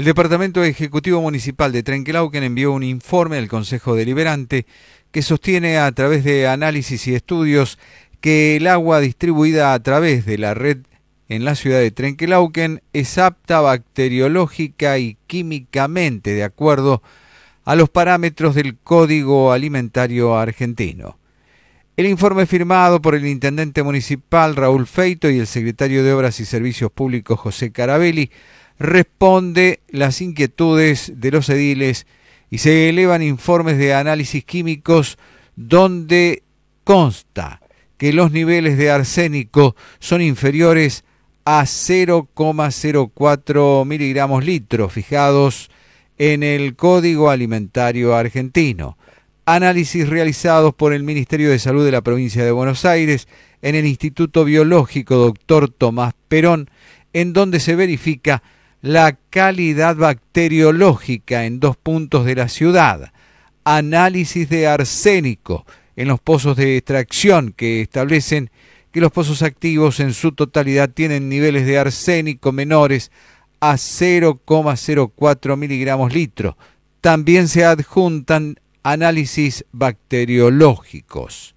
El Departamento Ejecutivo Municipal de Trenquelauquen envió un informe al Consejo Deliberante que sostiene a través de análisis y estudios que el agua distribuida a través de la red en la ciudad de Trenquelauquen es apta bacteriológica y químicamente de acuerdo a los parámetros del Código Alimentario Argentino. El informe firmado por el intendente municipal Raúl Feito y el secretario de Obras y Servicios Públicos José Carabelli responde las inquietudes de los ediles y se elevan informes de análisis químicos donde consta que los niveles de arsénico son inferiores a 0,04 miligramos litro fijados en el Código Alimentario Argentino. Análisis realizados por el Ministerio de Salud de la Provincia de Buenos Aires en el Instituto Biológico Dr. Tomás Perón, en donde se verifica la calidad bacteriológica en dos puntos de la ciudad, análisis de arsénico en los pozos de extracción que establecen que los pozos activos en su totalidad tienen niveles de arsénico menores a 0,04 miligramos litro. También se adjuntan análisis bacteriológicos.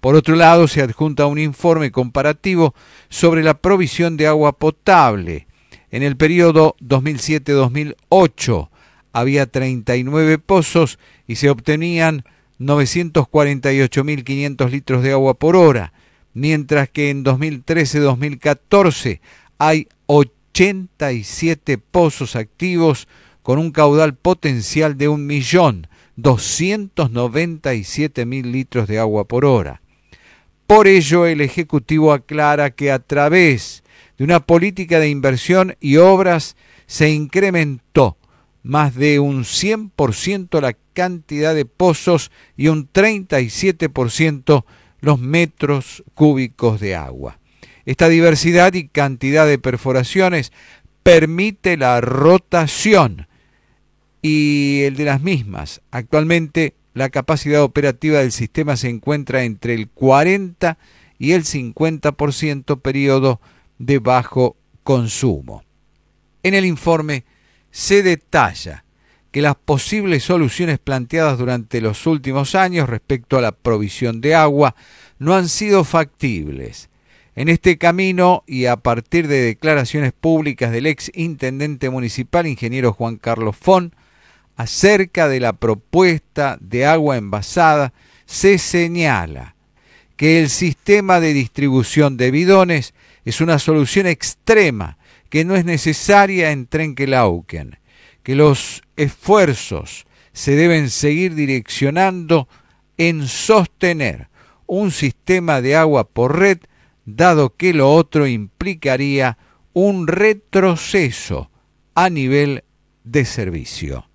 Por otro lado, se adjunta un informe comparativo sobre la provisión de agua potable en el periodo 2007-2008 había 39 pozos y se obtenían 948.500 litros de agua por hora, mientras que en 2013-2014 hay 87 pozos activos con un caudal potencial de 1.297.000 litros de agua por hora. Por ello, el Ejecutivo aclara que a través de una política de inversión y obras se incrementó más de un 100% la cantidad de pozos y un 37% los metros cúbicos de agua. Esta diversidad y cantidad de perforaciones permite la rotación y el de las mismas. Actualmente la capacidad operativa del sistema se encuentra entre el 40 y el 50% periodo de bajo consumo. En el informe se detalla que las posibles soluciones planteadas durante los últimos años respecto a la provisión de agua no han sido factibles. En este camino y a partir de declaraciones públicas del ex intendente municipal ingeniero Juan Carlos Fon acerca de la propuesta de agua envasada, se señala que el sistema de distribución de bidones es una solución extrema que no es necesaria en Trenkelauken, que los esfuerzos se deben seguir direccionando en sostener un sistema de agua por red, dado que lo otro implicaría un retroceso a nivel de servicio.